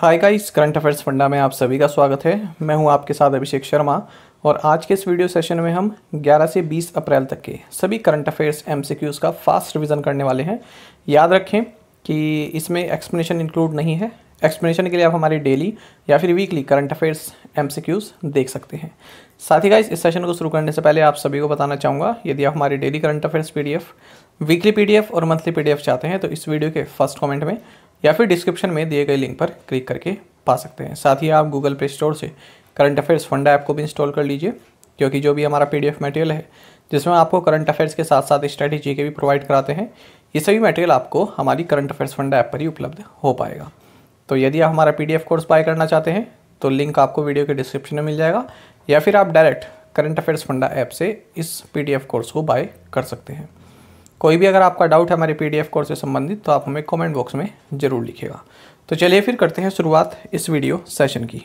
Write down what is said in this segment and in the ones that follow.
Hi guys current affairs फंडा में आप सभी का स्वागत है मैं हूं आपके साथ अभिषेक शर्मा और आज के इस वीडियो सेशन में हम 11 से 20 अप्रैल तक के सभी करंट अफेयर्स एमसीक्यूज़ का फास्ट रिवीजन करने वाले हैं याद रखें कि इसमें एक्सप्लेनेशन इंक्लूड नहीं है एक्सप्लेनेशन के लिए आप हमारी डेली या फिर वीकली करंट अफेयर्स एम देख सकते हैं साथ ही गाइस इस सेशन को शुरू करने से पहले आप सभी को बताना चाहूँगा यदि आप हमारी daily current affairs P weekly P और मंथली पी चाहते हैं तो इस वीडियो के फर्स्ट कॉमेंट में या फिर डिस्क्रिप्शन में दिए गए लिंक पर क्लिक करके पा सकते हैं साथ ही आप गूगल प्ले स्टोर से करंट अफेयर्स फंडा ऐप को भी इंस्टॉल कर लीजिए क्योंकि जो भी हमारा पी मटेरियल है जिसमें आपको करंट अफेयर्स के साथ साथ स्ट्रैटेजी के भी प्रोवाइड कराते हैं ये सभी मटेरियल आपको हमारी करंट अफेयर्स फंडा ऐप पर ही उपलब्ध हो पाएगा तो यदि आप हमारा पी कोर्स बाय करना चाहते हैं तो लिंक आपको वीडियो के डिस्क्रिप्शन में मिल जाएगा या फिर आप direct current affairs funda app से इस पी कोर्स को बाय कर सकते हैं कोई भी अगर आपका डाउट है हमारे पीडीएफ कोर्स से संबंधित तो आप हमें कॉमेंट बॉक्स में ज़रूर लिखेगा तो चलिए फिर करते हैं शुरुआत इस वीडियो सेशन की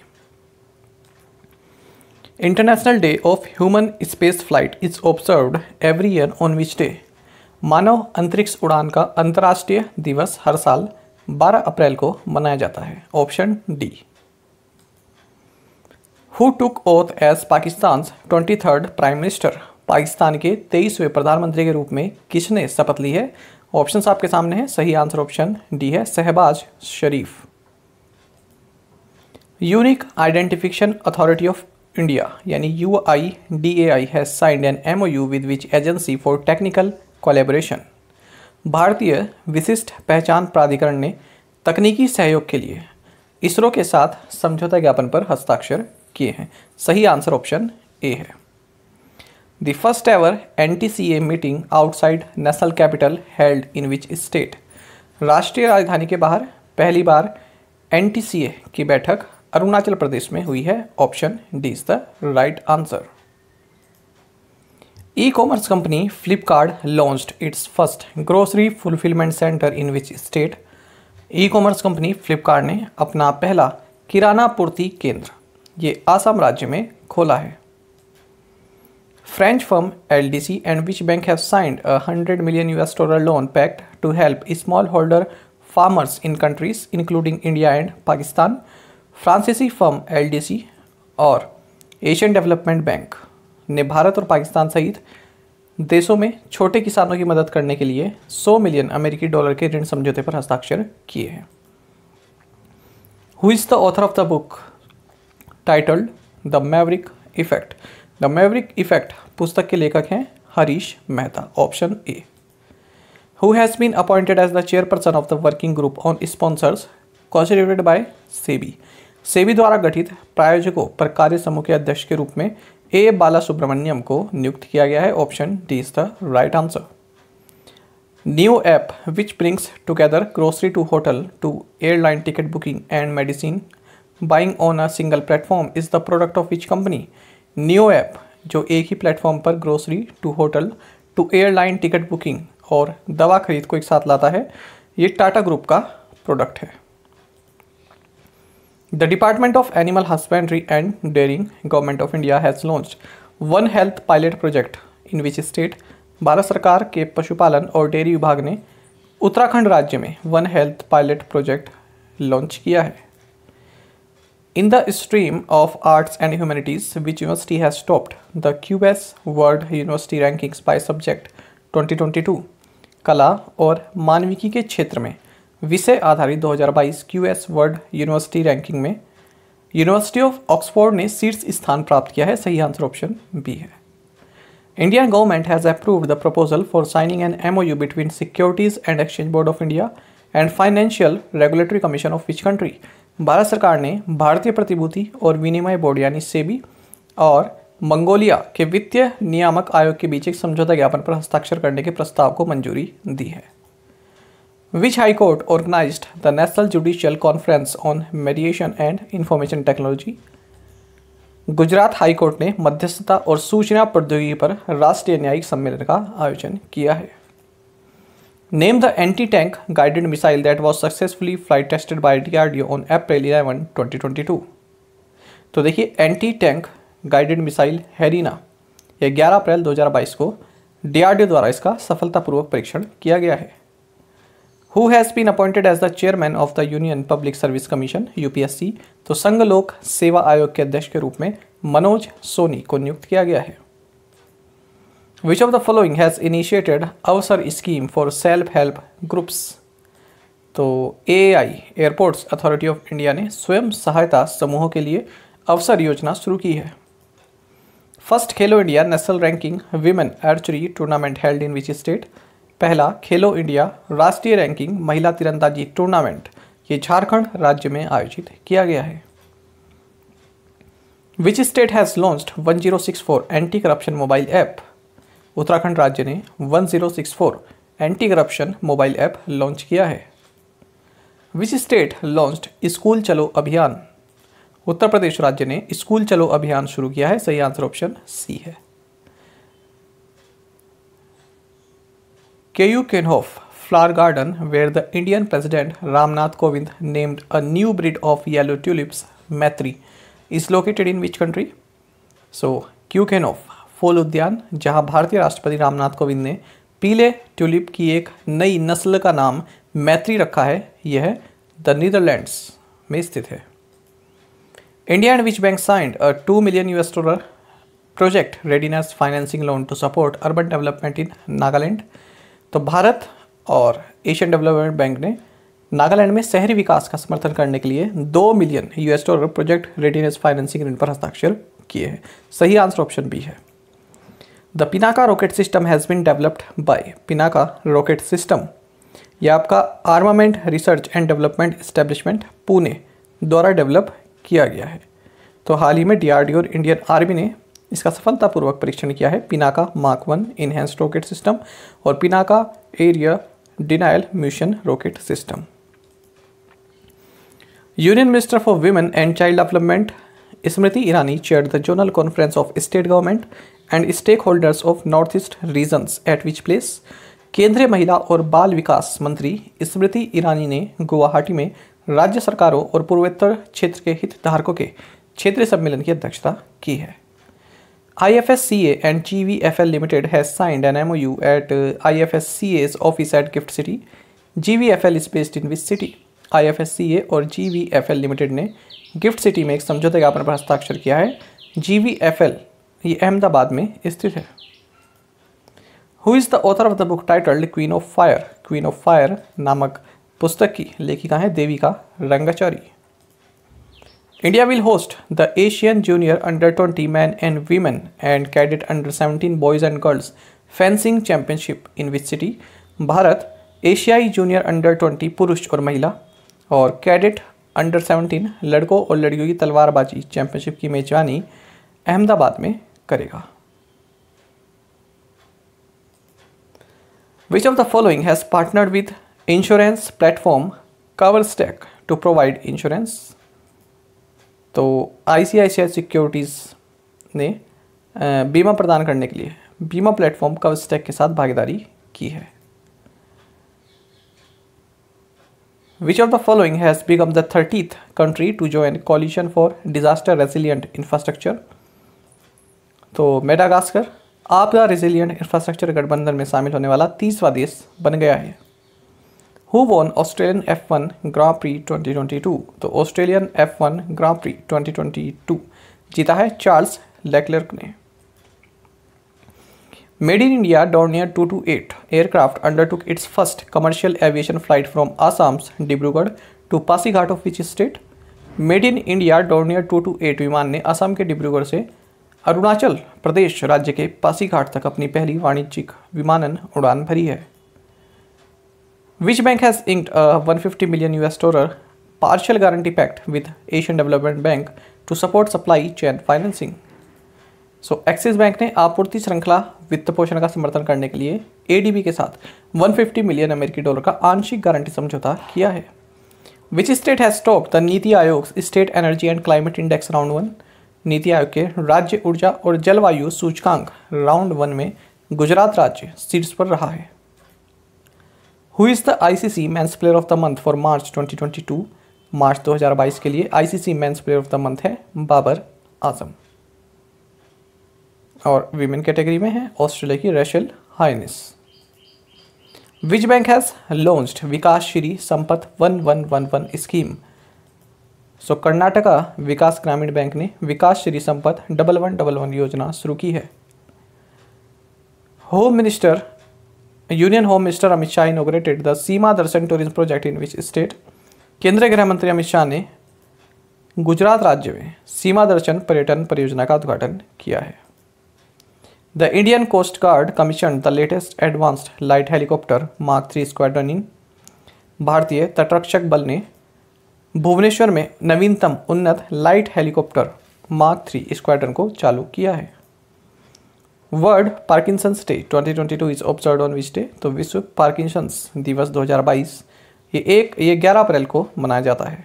International Day of Human Space Flight is observe every year on which day मानव अंतरिक्ष उड़ान का अंतर्राष्ट्रीय दिवस हर साल 12 अप्रैल को मनाया जाता है option D who took oath as Pakistan twenty third prime minister Pakistan के तेईसवें प्रधानमंत्री के रूप में किसने शपथ ली है ऑप्शन आपके सामने है सही आंसर ऑप्शन डी है Shahbaz Sharif unique identification authority of India यानी U I D A I has signed an M O U with which agency for technical collaboration भारतीय विशिष्ट पहचान प्राधिकरण ने तकनीकी सहयोग के लिए इसरो के साथ समझौता ज्ञापन पर हस्ताक्षर किए हैं सही आंसर ऑप्शन ए है the first ever NTCA meeting outside national capital held in which state? राष्ट्रीय राजधानी के बाहर पहली बार एन की बैठक अरुणाचल प्रदेश में हुई है option D is the right answer e commerce company Flipkart launched its first grocery fulfilment centre in which state e commerce company Flipkart ने अपना पहला किराना पूर्ति केंद्र ये आसाम राज्य में खोला है French firm L D C and which bank have signed a hundred million U S dollar loan pact to help small holder farmers in countries including India and Pakistan फ्रांसीसी फर्म एल डी सी और Asian Development bank ने भारत और पाकिस्तान सहित देशों में छोटे किसानों की मदद करने के लिए सौ मिलियन अमेरिकी डॉलर के ऋण समझौते पर हस्ताक्षर किए हैं who is the author of the book titled the Maverick Effect the Maverick Effect पुस्तक के लेखक हैं Harish Mehta option A who has been appointed as the chairperson of the working group on sponsors constituted by SEBI SEBI द्वारा गठित प्रायोजकों पर कार्य समूह के अध्यक्ष के रूप में ए बाला सुब्रमण्यम को नियुक्त किया गया है option D is the right answer new app which brings together grocery to hotel to airline ticket booking and medicine buying on a single platform is the product of which company new app जो एक ही platform पर grocery to hotel to airline ticket booking और दवा खरीद को एक साथ लाता है ये टाटा ग्रुप का प्रोडक्ट है the department of animal husbandry and dairying government of India has launch one health pilot project in which state Bharat सरकार के पशुपालन और डेयरी विभाग ने उत्तराखंड राज्य में one health pilot project launch किया है In the stream of arts and humanities, which university has topped the QS World University Rankings by subject 2022? कला और मानविकी के क्षेत्र में विषय आधारित 2022 क्यूएस वर्ल्ड यूनिवर्सिटी रैंकिंग में यूनिवर्सिटी ऑफ ऑक्सफोर्ड ने शीर्ष स्थान प्राप्त किया है सही आंसर ऑप्शन बी है Indian government has approved the proposal for signing an MOU between securities and exchange board of India and financial regulatory commission of which country Bharat सरकार ने भारतीय प्रतिभूति और विनिमय बोर्ड यानी सेबी और मंगोलिया के वित्तीय नियामक आयोग के बीच एक समझौता ज्ञापन पर हस्ताक्षर करने के प्रस्ताव को मंजूरी दी है which high court organise the national judicial conference on mediation and information technology Gujarat high court ने मध्यस्थता और सूचना प्रौद्योगिकी पर राष्ट्रीय न्यायिक सम्मेलन का आयोजन किया है Name the anti-tank guided missile that was successfully flight tested by DRDO on April 11, 2022. तो देखिए anti tank guided missile Helina यह 11 अप्रैल 2022 को डीआरडीओ द्वारा इसका सफलतापूर्वक परीक्षण किया गया है who has been appointed as the chairman of the union public service commission UPSC तो संघ लोक सेवा आयोग के अध्यक्ष के रूप में मनोज सोनी को नियुक्त किया गया है Which of the following has initiated अवसर scheme for self-help groups? तो A I airports authority of India ने स्वयं सहायता समूहों के लिए अवसर योजना शुरू की है first Khelo India national ranking women archery tournament held in which state पहला खेलो इंडिया राष्ट्रीय रैंकिंग महिला तिरंदाजी टूर्नामेंट ये झारखंड राज्य में आयोजित किया गया है which state has launched four anti corruption mobile app Uttarakhand राज्य ने 1064 anti corruption mobile app launch किया है विच स्टेट लॉन्च स्कूल चलो अभियान उत्तर प्रदेश राज्य ने स्कूल चलो अभियान शुरू किया है सही आंसर ऑप्शन सी है के Keukenhof flower garden where the Indian president Ramnath Kovind named a new breed of yellow tulips Maitri is located in which country so Keukenhof फूल उद्यान जहां भारतीय राष्ट्रपति रामनाथ कोविंद ने पीले ट्यूलिप की एक नई नस्ल का नाम मैत्री रखा है यह द नीदरलैंड्स में स्थित है India and which bank signed a two million US dollar project readiness financing loan to support urban development in Nagaland तो भारत और एशियन डेवलपमेंट बैंक ने नागालैंड में शहरी विकास का समर्थन करने के लिए दो million US dollar project readiness financing ऋण पर हस्ताक्षर किए हैं सही आंसर ऑप्शन बी है the Pinaka rocket system has been developed by Pinaka rocket system यह आपका armament research and development establishment Pune द्वारा डेवलप किया गया है तो हाल ही में डीआरडीओ और इंडियन आर्मी ने इसका सफलतापूर्वक परीक्षण किया है Pinaka mark one enhance rocket system और Pinaka area denial mission rocket system union minister for women and child development Smriti Irani chair the zonal conference of state government and stake holders of north east region at which place केंद्रीय महिला और बाल विकास मंत्री स्मृति ईरानी ने गुवाहाटी में राज्य सरकारों और पूर्वोत्तर क्षेत्र के हितधारकों के क्षेत्रीय सम्मेलन की अध्यक्षता की है I F S C and G V F L limited has signed an M O U at I F S C S office at GIFT City G V F L is based in which city I F S C A और G V F L limited ने GIFT City में एक समझौते ज्ञापन पर हस्ताक्षर किया है जी वी एफ एल ये अहमदाबाद में स्थित है who is the author of the book titled Queen of Fire Queen of Fire नामक पुस्तक की लेखिका है Devika Rangachari India will host the Asian junior under twenty men and women and cadet under seventeen boys and girls fencing championship in which city Bharat एशियाई junior under twenty पुरुष और महिला और कैडेट अंडर सेवनटीन लड़कों और लड़कियों की तलवारबाजी चैंपियनशिप की मेजबानी अहमदाबाद में करेगा which of the following has partnered with insurance platform Coverstack to provide insurance तो आईसीआईसीआई सिक्योरिटीज ने बीमा प्रदान करने के लिए बीमा प्लेटफॉर्म कवर स्टेक के साथ भागीदारी की है which of the following has become the thirtieth country to join coalition for disaster resilient infrastructure तो मेडागास्कर आपका रिजिलियंट इंफ्रास्ट्रक्चर गठबंधन में शामिल होने वाला तीसवा देश बन गया है who won Australian F one Grand Prix 2022 तो Australian F one Grand Prix 2022 जीता है चार्ल्स लेकलर्क ने made in India Dornier two two eight aircraft undertook its first commercial aviation flight from Assam's Dibrugarh to Pasighat of which state made in India Dornier two two eight विमान ने असम के डिब्रूगढ़ से अरुणाचल प्रदेश राज्य के पासीघाट तक अपनी पहली वाणिज्यिक विमानन उड़ान भरी है which bank has inked a 150 million US dollar partial guarantee pact with Asian Development Bank to support supply chain financing so Axis Bank ने आपूर्ति श्रृंखला वित्त पोषण का समर्थन करने के लिए एडीबी के साथ 150 मिलियन अमेरिकी डॉलर का आंशिक गारंटी समझौता किया है which state has stop the NITI Aayog state energy and climate index round one NITI Aayog के राज्य ऊर्जा और जलवायु सूचकांक राउंड वन में गुजरात राज्य शीर्ष पर रहा है who is the ICC men's player of the month for March 2022 March 2022 के लिए ICC men's player of the month है बाबर आजम और वीमेन कैटेगरी में है ऑस्ट्रेलिया की Rachael Haynes which bank has launched Vikas Shri Sampat one one one one scheme so Karnataka Vikas Grameena bank ने Vikas Shri Sampat double one double one योजना शुरू की है home minister union home minister Amit Shah inaugurated the Seema Darshan tourism project in which state केंद्रीय गृह मंत्री अमित शाह ने गुजरात राज्य में सीमा दर्शन पर्यटन परियोजना का उद्घाटन किया है the Indian coast guard commission the latest advanced light helicopter mark three squadron in भारतीय तटरक्षक बल ने भुवनेश्वर में नवीनतम उन्नत light helicopter mark three squadron को चालू किया है World Parkinson's Day 2022 is observe on which day तो विश्व पार्किंसन्स दिवस 2022 ये एक ये 11 अप्रैल को मनाया जाता है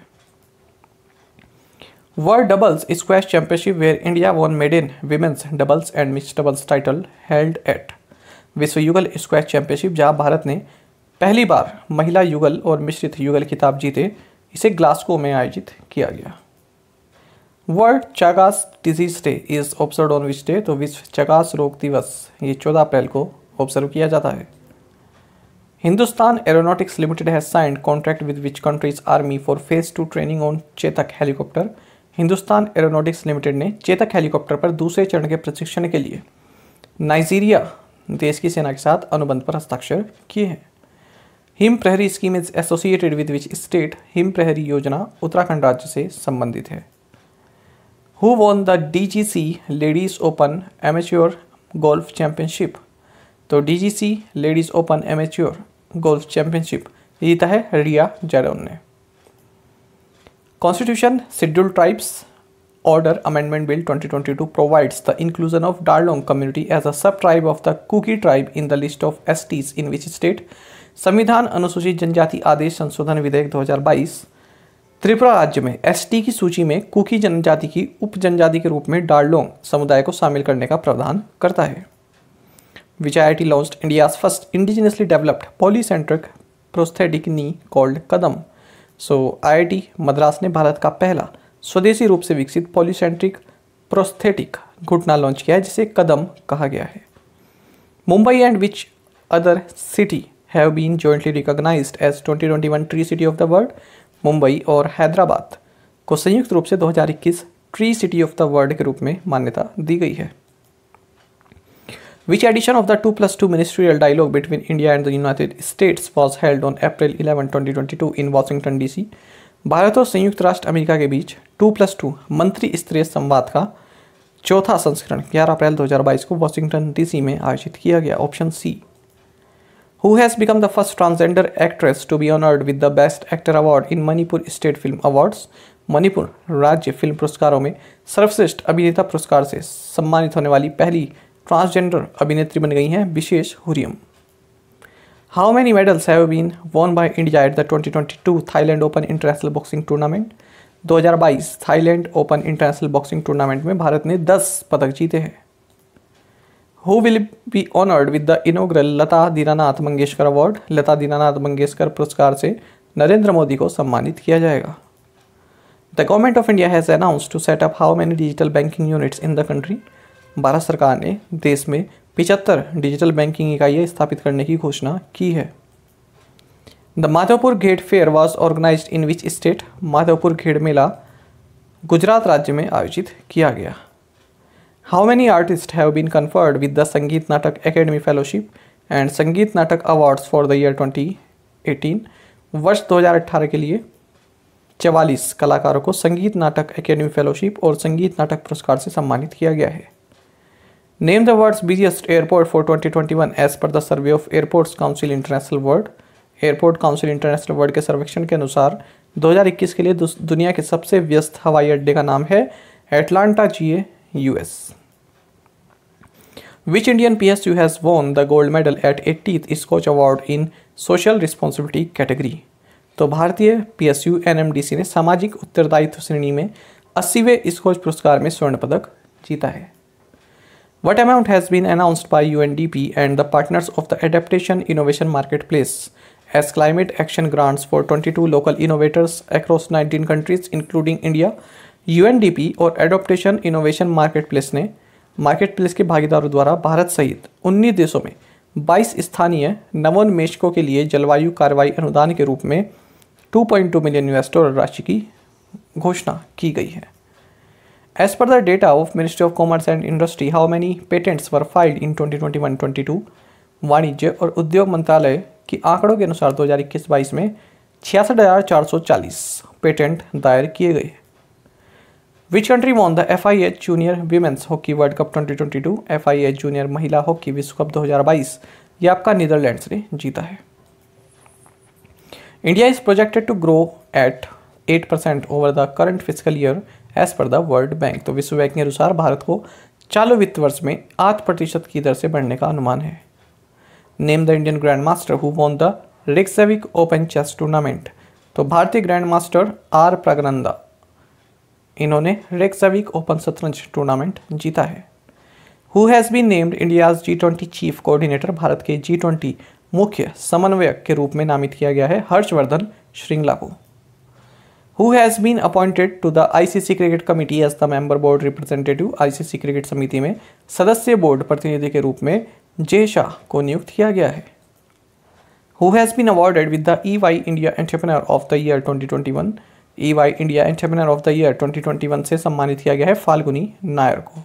world doubles squash championship where India won made in women's doubles and mixed doubles title held at विश्व युगल स्क्वैश चैंपियनशिप जहां भारत ने पहली बार महिला युगल और मिश्रित युगल खिताब जीते इसे ग्लास्को में आयोजित किया गया World Chagas Disease Day is observe on which day तो विश्व चगास रोग दिवस ये 14 अप्रैल को ऑब्जर्व किया जाता है Hindustan Aeronautics Limited has signed contract with which countries army for phase two training on Chetak helicopter Hindustan Aeronautics Limited ने चेतक हेलीकॉप्टर पर दूसरे चरण के प्रशिक्षण के लिए नाइजीरिया देश की सेना के साथ अनुबंध पर हस्ताक्षर किए हैं Him Prahari scheme is associated with which state Him Prahari योजना उत्तराखंड राज्य से संबंधित है who won the D G C ladies open amateur golf championship तो D G C ladies open amateur golf championship जीता है रिया जैरोन ने constitution schedule tribes Order Amendment Bill 2022 the inclusion of Darlong community as a sub tribe of the Kuki tribe in the list of S Ts in which state संविधान अनुसूचित जनजाति आदेश संशोधन विधेयक 2022 त्रिपुरा राज्य में एसटी की सूची में कुकी जनजाति की उप जनजाति के रूप में डार्लोंग समुदाय को शामिल करने का प्रावधान करता है which I I T launch India first indigenously developed polycentric prosthetic knee called Kadam so I Madras ने भारत का पहला स्वदेशी रूप से विकसित पॉलीसेंट्रिक प्रोस्थेटिक घुटना लॉन्च किया है जिसे कदम कहा गया है Mumbai and which other city have been jointly recognized as 2021 Tree City of the World Mumbai और हैदराबाद को संयुक्त रूप से 2021 tree city of the world के रूप में मान्यता दी गई है Which edition of the 2 plus 2 ministerial dialogue between India and the United States was held on April 11, 2022 in Washington DC? Bharat और संयुक्त राष्ट्र अमेरिका के बीच 2 प्लस टू मंत्री स्तरीय संवाद का चौथा संस्करण 11 अप्रैल 2022 को वाशिंगटन डीसी में आयोजित किया गया option C who has become the first transgender actress to be honored with the Best Actor Award in Manipur State Film Awards Manipur राज्य फिल्म पुरस्कारों में सर्वश्रेष्ठ अभिनेता पुरस्कार से सम्मानित होने वाली पहली ट्रांसजेंडर अभिनेत्री बन गई हैं विशेष हुरियम how many medals have been won by India at the 2022 Thailand open international boxing tournament 2022 Thailand open international boxing tournament में भारत ने 10 पदक जीते हैं who will be honoured with the inaugural Lata Dinanath Mangeshkar award Lata Dinanath Mangeshkar पुरस्कार से नरेंद्र मोदी को सम्मानित किया जाएगा the government of India has announce to set up how many digital banking units in the country Bharat सरकार ने देश में पिचहत्तर डिजिटल बैंकिंग इकाइयाँ स्थापित करने की घोषणा की है the Madhavpur Ghed fair was organise in which state Madhavpur Ghed Mela Gujarat राज्य में आयोजित किया गया how many artist have been conferred with the Sangeet Natak academy fellowship and संगीत नाटक अवार्ड्स फॉर द ईयर 2018 वर्ष 2018 के लिए चवालीस कलाकारों को संगीत नाटक एकेडमी फेलोशिप और संगीत नाटक पुरस्कार से सम्मानित किया गया है name the world's busiest airport for 2021 as per the survey of airports council international world airport council international world के सर्वेक्षण के अनुसार 2021 के लिए दुनिया के सबसे व्यस्त हवाई अड्डे का नाम है एटलांटा जी US which Which Indian PSU has won the gold medal at 80th Scotch award in social responsibility category तो भारतीय P S U N M D C ने सामाजिक उत्तरदायित्व श्रेणी में अस्सीवें स्कॉच पुरस्कार में स्वर्ण पदक जीता है what amount has been announced by U N D P and the partners of the adaptation innovation marketplace as climate action grants for twenty two local innovators across nineteen countries including India U N D P और adaptation innovation marketplace ने marketplace के भागीदारों द्वारा भारत सहित उन्नीस देशों में 22 स्थानीय नवोन्मेषकों के लिए जलवायु कार्रवाई अनुदान के रूप में 2.2 मिलियन यूएस डॉलर राशि की घोषणा की गई है as per the data of ministry of commerce and industry how many patents were filed in 2021-22 वाणिज्य और उद्योग मंत्रालय के आंकड़ों के अनुसार दो हज़ार इक्कीस बाईस में छियासठ हज़ार चार सौ चालीस पेटेंट दायर किए गए which country won the F I H junior women's hockey world cup 2022 F I H junior महिला हॉकी विश्व कप 2022 ये आपका नीदरलैंड्स ने जीता है India is projected to grow at eight percent over the current physical year as per the world bank तो विश्व bank के अनुसार भारत को चालू वित्त वर्ष में आठ प्रतिशत की दर से बढ़ने का अनुमान है name the Indian grandmaster who won the Reykjavik open chess tournament तो भारतीय ग्रैंड मास्टर आर प्रगनंदा इन्होंने रेक्सविक ओपन शतरंज टूर्नामेंट जीता है who has been named India's G twenty chief coordinator Bharat के जी ट्वेंटी मुख्य समन्वयक के रूप में नामित किया गया है हर्षवर्धन श्रृंगला को who has been appointed to the ICC cricket committee as the member board representative ICC cricket समिति में सदस्य बोर्ड प्रतिनिधि के रूप में जय शाह को नियुक्त किया गया है who has been awarded with the E Y India entrepreneur of the year twenty twenty one EY India entrepreneur of the year 2021 से सम्मानित किया गया है फाल्गुनी नायर को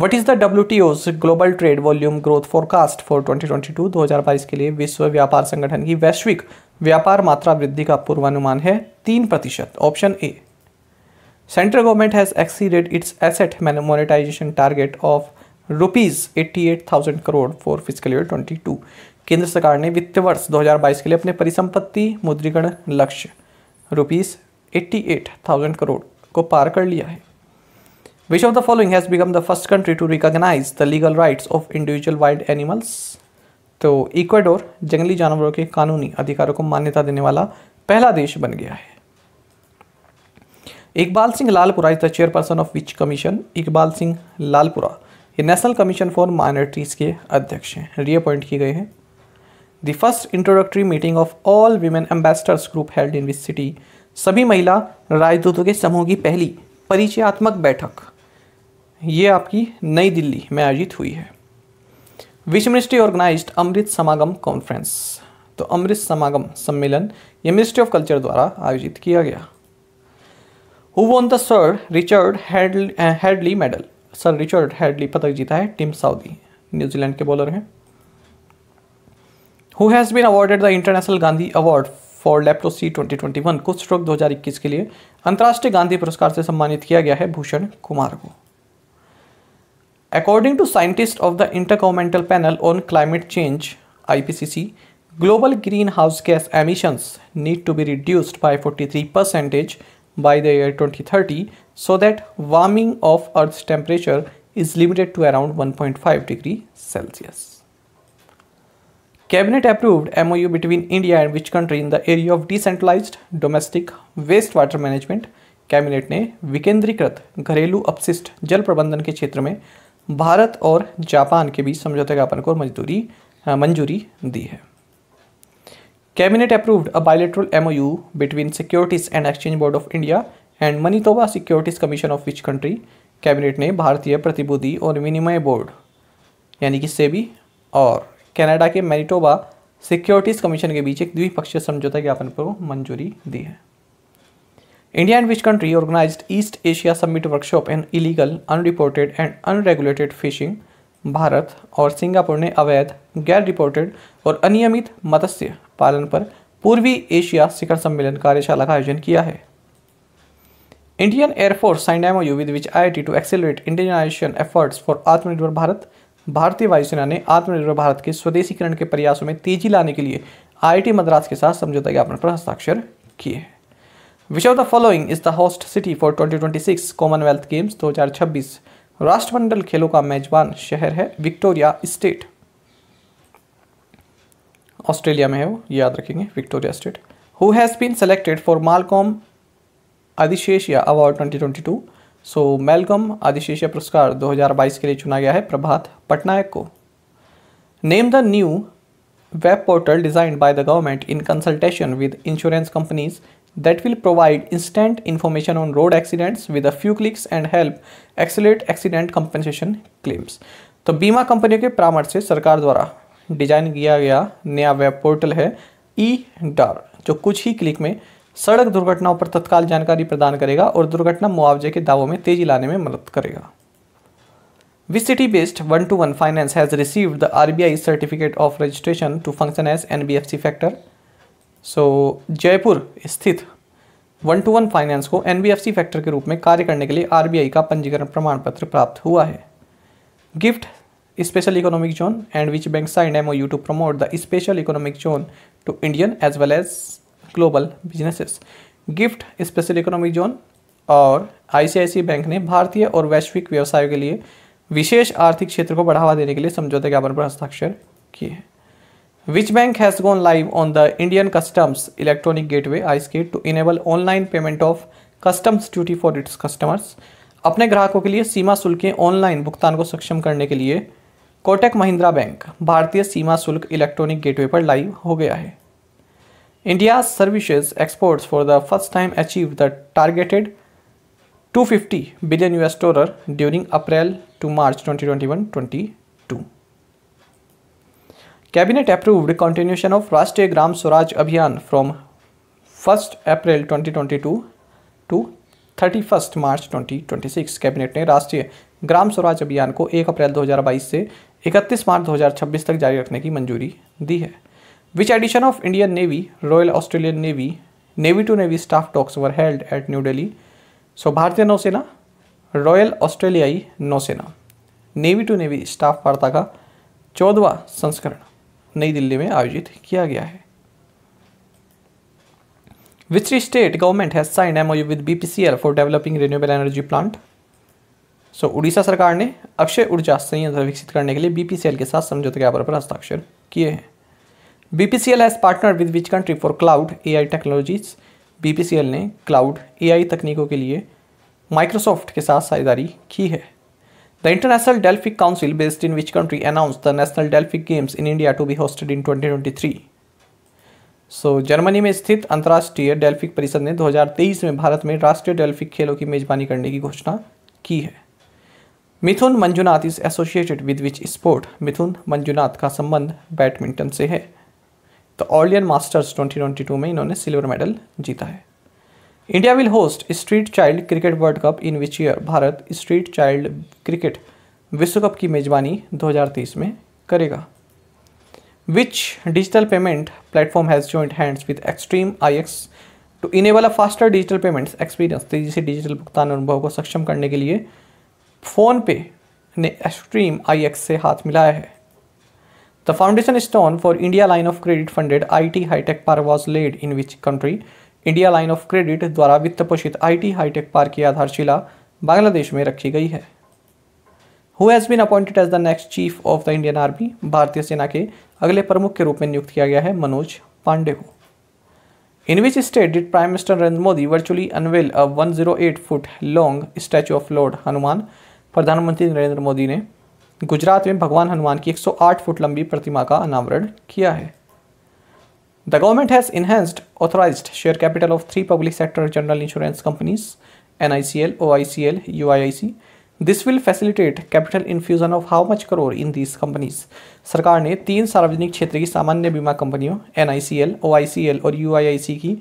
what is the W T O's global trade volume growth forecast for 2022 2022 के लिए विश्व व्यापार संगठन की वैश्विक व्यापार मात्रा वृद्धि का पूर्वानुमान है तीन प्रतिशत option A central government has exceeded its asset monetisation target of rupees eighty eight thousand crore for physical year twenty two केंद्र सरकार ने वित्त वर्ष दो हज़ार बाईस के लिए अपने परिसंपत्ति मुद्रीकरण लक्ष्य rupees eighty eight thousand crore को पार कर लिया है which of the following has become the first country to recognise the legal rights of individual wild animals तो इक्वाडोर जंगली जानवरों के कानूनी अधिकारों को मान्यता देने वाला पहला देश बन गया है Iqbal Singh Lalpura is the chairperson of which commission Iqbal Singh Lalpura ये नेशनल कमीशन फॉर माइनॉरिटीज़ के अध्यक्ष हैं रीअपॉइंट किए गए हैं the first introductory meeting of all women ambassadors group held in this city सभी महिला राजदूतों के समूह की पहली परिचयात्मक बैठक ये आपकी नई दिल्ली में आयोजित हुई है विश्व मिनिस्ट्री ऑर्गेनाइज अमृत समागम कॉन्फ्रेंस तो अमृत समागम सम्मेलन ये मिनिस्ट्री ऑफ कल्चर द्वारा आयोजित किया गया who won the sir Richard Hadlee medal sir Richard Hadlee पदक जीता है टीम साउदी न्यूजीलैंड के बॉलर हैं who has been awarded the International Gandhi Award for leprosy 2021 को स्ट्रोक 2021 के लिए अंतर्राष्ट्रीय गांधी पुरस्कार से सम्मानित किया गया है भूषण कुमार को according to scientist of the intergovernmental panel on climate change IPCC global greenhouse gas emissions need to be reduced by 43% by the year 2030 so that warming of earth's temperature is limited to around 1.5 degree celsius cabinet approved MoU between India and which country in the area of decentralized domestic waste water management cabinet ने विकेंद्रीकृत घरेलू अपशिष्ट जल प्रबंधन के क्षेत्र में भारत और जापान के बीच समझौते ज्ञापन को मजदूरी मंजूरी दी है cabinet approved a bilateral MoU between securities and exchange board of India and Manitoba securities commission of which country cabinet ने भारतीय प्रतिभूति और विनिमय बोर्ड यानी कि सेबी और कनाडा के मैनिटोबा सिक्योरिटीज़ कमीशन के बीच एक द्विपक्षीय समझौता ज्ञापन को मंजूरी दी है India and which country organise east Asia summit workshop in illegal unreported and unregulated fishing Bharat और सिंगापुर ने अवैध गैर रिपोर्टेड और अनियमित मत्स्य पालन पर पूर्वी एशिया शिखर सम्मेलन कार्यशाला का आयोजन किया है Indian air force sign U with which I to accelerate Indianisation efforts for Atmanirbhar Bharat भारतीय वायुसेना ने आत्मनिर्भर भारत के स्वदेशीकरण के प्रयासों में तेजी लाने के लिए आई मद्रास के साथ समझौता ज्ञापन पर हस्ताक्षर किए हैं which of the following is the host city for 2026 commonwealth games 2026 राष्ट्रमंडल खेलों का मेजबान शहर है विक्टोरिया स्टेट ऑस्ट्रेलिया में है वो याद रखेंगे Victoria state who has been selected for Malcolm Adiseshiah award 2022 so Malcolm Adiseshiah पुरस्कार 2022 के लिए चुना गया है प्रभात पटनायक को name the new web portal design by the government in consultation with insurance companies that will provide instant information on road accidents with a few clicks and help accelerate accident compensation claims तो बीमा कंपनियों के परामर्श से सरकार द्वारा design किया गया नया वेब पोर्टल है ई डार जो कुछ ही क्लिक में सड़क दुर्घटनाओं पर तत्काल जानकारी प्रदान करेगा और दुर्घटना मुआवजे के दावों में तेजी लाने में मदद करेगा VCT based one to one finance has certificate of registration to function as N B F C factor so Jaipur स्थित वन टू वन फाइनेंस को एनबीएफसी फैक्टर के रूप में कार्य करने के लिए आरबीआई का पंजीकरण प्रमाण पत्र प्राप्त हुआ है GIFT special economic zone and which bank signed U to promote the special economic zone to Indian as well as global businesses GIFT special economic zone और आईसीआईसी बैंक ने भारतीय और वैश्विक व्यवसायों के लिए विशेष आर्थिक क्षेत्र को बढ़ावा देने के लिए समझौते ज्ञापन पर हस्ताक्षर किए हैं which bank has gone live on the Indian customs electronic gateway ICEGATE to enable online payment of customs duty for its customers अपने ग्राहकों के लिए सीमा शुल्क के ऑनलाइन भुगतान को सक्षम करने के लिए कोटक महिंद्रा बैंक भारतीय सीमा शुल्क इलेक्ट्रॉनिक गेटवे पर लाइव हो गया है India's services exports for the first time achieved the targeted 250 billion US dollar during April to March 2021-22. Cabinet approved continuation of Rashtriya Gram Swaraj Abhiyan from 1st April 2022 to 31st March 2026 Cabinet ने राष्ट्रीय ग्राम स्वराज अभियान को 1 अप्रैल 2022 से 31 मार्च 2026 तक जारी रखने की मंजूरी दी है which edition of Indian navy royal Australian navy navy to navy staff talks were held at New Delhi so भारतीय नौसेना रॉयल ऑस्ट्रेलियाई नौसेना नेवी टू नेवी स्टाफ वार्ता का चौदवा संस्करण नई दिल्ली में आयोजित किया गया है which state government has sign MoU with BPCL for developing renewable energy plant so Odisha सरकार ने अक्षय ऊर्जा संयंत्र विकसित करने के लिए बीपीसीएल के साथ समझौते ज्ञापन पर हस्ताक्षर किए हैं BPCL has partnered with which country for cloud AI technologies? BPCL ने क्लाउड एआई तकनीकों के लिए माइक्रोसॉफ्ट के साथ साझेदारी की है the international Delphic Council based in which country announced the National Delphic Games in India to be hosted in 2023 so Germany में स्थित अंतर्राष्ट्रीय डेल्फिक परिषद ने 2023 में भारत में राष्ट्रीय डेल्फिक खेलों की मेजबानी करने की घोषणा की है Mithun Manjunath is associated with which sport Mithun Manjunath का संबंध बैडमिंटन से है तो ऑलियन मास्टर्स 2022 में इन्होंने सिल्वर मेडल जीता है India will host street child cricket world cup in which year Bharat street child cricket विश्व कप की मेज़बानी 2023 में करेगा which digital payment platform has joint hands with extreme I X to enable a faster digital payments experience तेजी से digital भुगतान अनुभव को सक्षम करने के लिए फ़ोन पे ने एक्सट्रीम आई एक्स से हाथ मिलाया है The foundation stone for India Line of Credit funded IT High Tech Park was laid in which country? India Line of Credit द्वारा वित्त पोषित IT high-tech park की आधारशिला बांग्लादेश में रखी गई है Who has been appointed as the next chief of the Indian Army? भारतीय सेना के अगले प्रमुख के रूप में नियुक्त किया गया है मनोज पांडे को in which state did prime minister Narendra Modi virtually unveil a 108 foot long statue of lord Hanuman प्रधानमंत्री नरेंद्र मोदी ने गुजरात में भगवान हनुमान की 108 फुट लंबी प्रतिमा का अनावरण किया है the government has enhanced authorise share capital of three public sector general insurance companies N I C L O I C L U I I C this will facilitate capital infusion of how much crore in these companies सरकार ने तीन सार्वजनिक क्षेत्र की सामान्य बीमा कंपनियों N I C L O I C L और यू आई आई सी की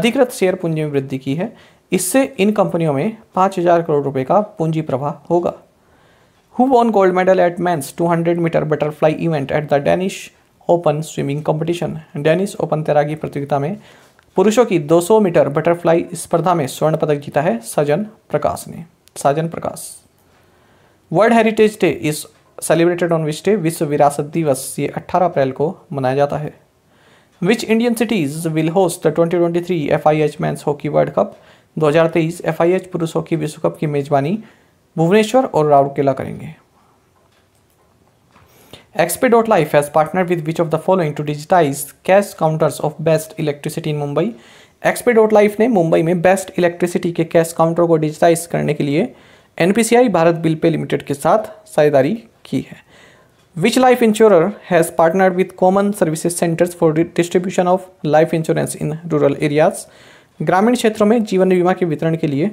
अधिकृत शेयर पूंजी में वृद्धि की है इससे इन कंपनियों में पाँच हज़ार करोड़ रुपये का पूंजी प्रवाह होगा who won gold medal at men's 200 meter butterfly event at the Danish open swimming competition Danish open तैराकी प्रतियोगिता में पुरुषों की 200 मीटर बटरफ्लाई स्पर्धा में स्वर्ण पदक जीता है सजन प्रकाश ने Sajan Prakash world heritage day is celebrated on which day विश्व विरासत दिवस ये 18 अप्रैल को मनाया जाता है which Indian cities will host the 2023 F I H men's hockey world cup 2023 F I H पुरुष हॉकी विश्व कप की मेजबानी भुवनेश्वर और राउरकेला करेंगे XP dot life has partner with which of the following to digitise cash counters of best electricity in Mumbai XP dot life ने मुंबई में best electricity के cash counter को डिजिटाइज करने के लिए N Bharat bill pay limited के साथ साझेदारी की है which life insurer has partner with common services centres for distribution of life insurance in rural areas ग्रामीण क्षेत्रों में जीवन बीमा के वितरण के लिए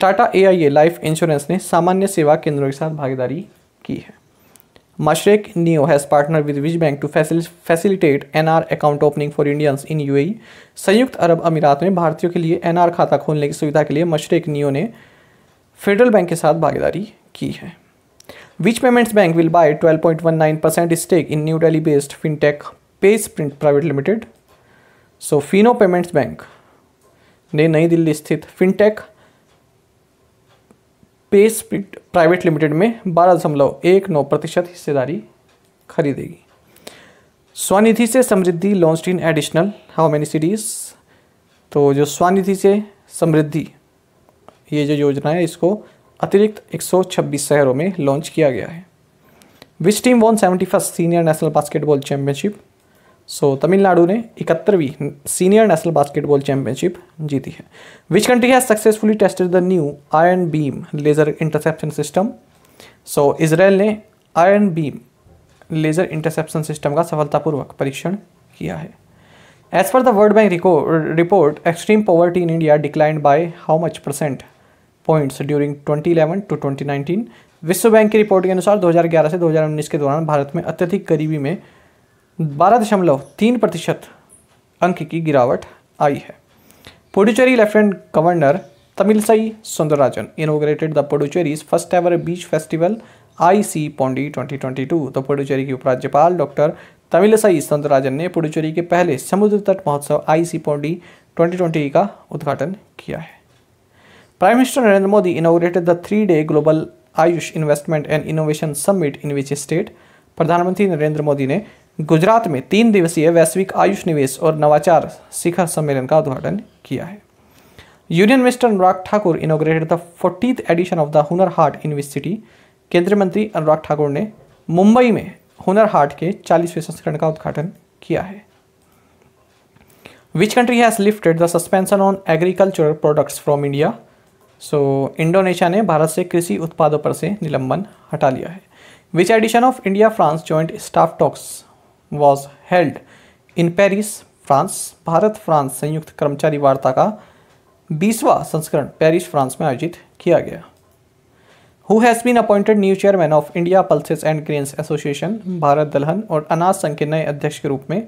Tata A I A life insurance ने सामान्य सेवा केंद्रों के साथ भागीदारी की है Mashreq Neo has partnered with Vij Bank to facil facilitate NR account opening for Indians in UAE. संयुक्त अरब अमीरात में भारतीयों के लिए एनआर खाता खोलने की सुविधा के लिए मशरक नियो ने फेडरल बैंक के साथ भागीदारी की है which payments bank will buy 12.19 percent stake in new Delhi based fintech Paysprint private limited so Fino payments bank ने नई दिल्ली स्थित फिनटेक पेस प्राइवेट लिमिटेड में बारह दशमलव एक नौ प्रतिशत हिस्सेदारी खरीदेगी स्वानिधि से Samriddhi launch in additional how many cities तो जो स्वानिधि से समृद्धि ये जो योजना है इसको अतिरिक्त 126 शहरों में लॉन्च किया गया है which team won seventy first senior national basketball championship so so, Tamil Nadu ने इकहत्तरवीं सीनियर नेशनल बास्केटबॉल चैंपियनशिप जीती है which country has successfully tested the new iron beam laser interception system so Israel ने iron beam laser interception system का सफलतापूर्वक परीक्षण किया है as per the world bank report extreme poverty in India decline by how much percent points during 2011 to 2019 विश्व bank की report के अनुसार 2011 से 2019 के दौरान भारत में अत्यधिक गरीबी में बारह दशमलव तीन प्रतिशत अंक की गिरावट आई है Puducherry lieutenant governor Tamilisai Soundararajan inaugurated the Puducherry first ever beach festival I C Pondy twenty twenty two तो पुडुचेरी के उपराज्यपाल डॉक्टर तमिलसई सुंदरराजन ने पुडुचेरी के पहले समुद्र तट महोत्सव I C Pondy twenty twenty का उद्घाटन किया है prime minister Narendra Modi inaugurated the three day global AYUSH investment and innovation summit in which state प्रधानमंत्री नरेंद्र मोदी ने गुजरात में तीन दिवसीय वैश्विक आयुष निवेश और नवाचार शिखर सम्मेलन का उद्घाटन किया है union minister Anurag Thakur inaugurated the fortieth edition of the Hunar Haat in city केंद्रीय मंत्री अनुराग ठाकुर ने मुंबई में हुनर हाट के चालीसवें संस्करण का उद्घाटन किया है which country has lifted the suspension on agricultural products from India so Indonesia ने भारत से कृषि उत्पादों पर से निलंबन हटा लिया है which edition of India France joint staff talks was held in Paris France Bharat France संयुक्त कर्मचारी वार्ता का बीसवा संस्करण पेरिस फ्रांस में आयोजित किया गया who has been appointed new chairman of India pulses and grains association Bharat दलहन और अनाज संघ के नए अध्यक्ष के रूप में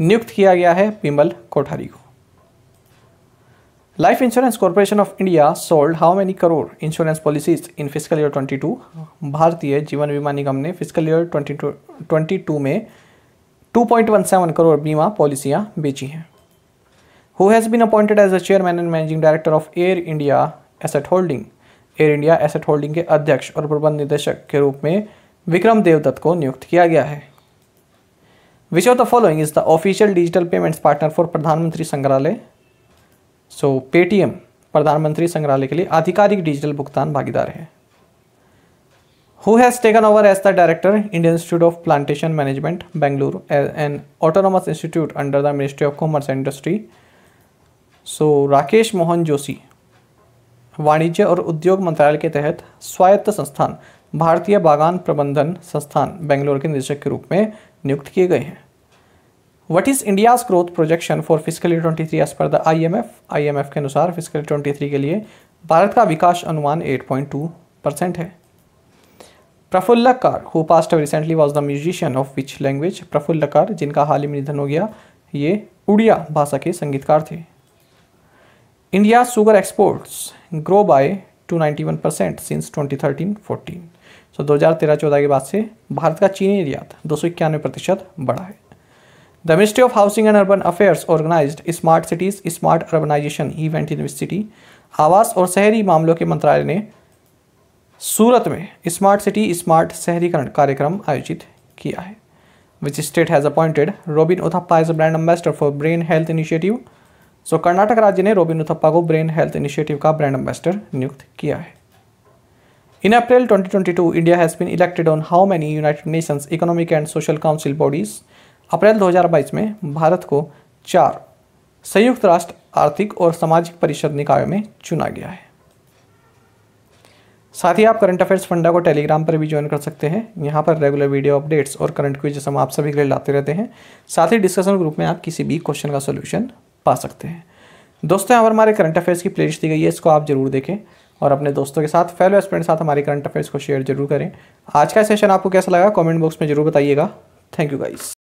नियुक्त किया गया है विमल कोठारी को life insurance corporation of India sold how many crore insurance policies in physical year 22 भारतीय जीवन बीमा निगम ने फिजिकल ईयर 22 में 2.17 करोड़ बीमा पॉलिसियां बेची हैं who has been appointed as a chairman and managing director of air India asset holding air India asset holding के अध्यक्ष और प्रबंध निदेशक के रूप में विक्रम देवदत्त को नियुक्त किया गया है which of the following is the official digital payments partner for Pradhanmantri Sangrahalaya so Paytm प्रधानमंत्री संग्रहालय के लिए आधिकारिक डिजिटल भुगतान भागीदार है who has taken over as the director indian institute of plantation management bangalore an autonomous institute under the ministry of commerce and industry so Rakesh Mohan Joshi वाणिज्य और उद्योग मंत्रालय के तहत स्वायत्त संस्थान भारतीय बागान प्रबंधन संस्थान बेंगलोर के निदेशक के रूप में नियुक्त किए गए हैं what is India's growth projection for physical twenty three as per the I M F I M F के अनुसार फिजिकल ट्वेंटी थ्री के लिए भारत का विकास अनुमान एट पॉइंट टू परसेंट है Prafulla Kar who passed recently was the musician of which language Prafulla Kar जिनका हाल ही में निधन हो गया ये उड़िया भाषा के संगीतकार थे India sugar exports grow by 291 percent since 2013-14 so दो हज़ार तेरह चौदह के बाद से भारत का चीनी निर्यात दो सौ इक्यानवे प्रतिशत बढ़ा है the ministry of housing and urban affairs organise smart cities smart urbanisation event in city आवास और शहरी मामलों के मंत्रालय ने सूरत में स्मार्ट सिटी स्मार्ट शहरीकरण कार्यक्रम आयोजित किया है which state has appointed Robin Uthappa as a brand ambassador for brain health initiative so Karnataka राज्य ने रोबिन उथप्पा को ब्रेन हेल्थ इनिशिएटिव का ब्रांड एम्बेसडर नियुक्त किया है in April 2022, India has been elected on how many united nations economic and social council bodies अप्रैल दो हजार बाईस में भारत को चार संयुक्त राष्ट्र आर्थिक और सामाजिक परिषद निकायों में चुना गया है साथ ही आप करंट अफेयर्स फंडा को टेलीग्राम पर भी ज्वाइन कर सकते हैं यहाँ पर रेगुलर वीडियो अपडेट्स और करंट क्विजेस हम आप सभी के लिए लाते रहते हैं साथ ही डिस्कशन ग्रुप में आप किसी भी क्वेश्चन का सोल्यूशन पा सकते हैं दोस्तों यहाँ पर हमारे करंट अफेयर्स की प्लेलिस्ट दी गई है इसको आप जरूर देखें और अपने दोस्तों के साथ फेलो स्टूडेंट साथ हमारे करंट अफेयर्स को शेयर जरूर करें आज का सेशन आपको कैसा लगा कॉमेंट बॉक्स में जरूर बताइएगा थैंक यू गाइस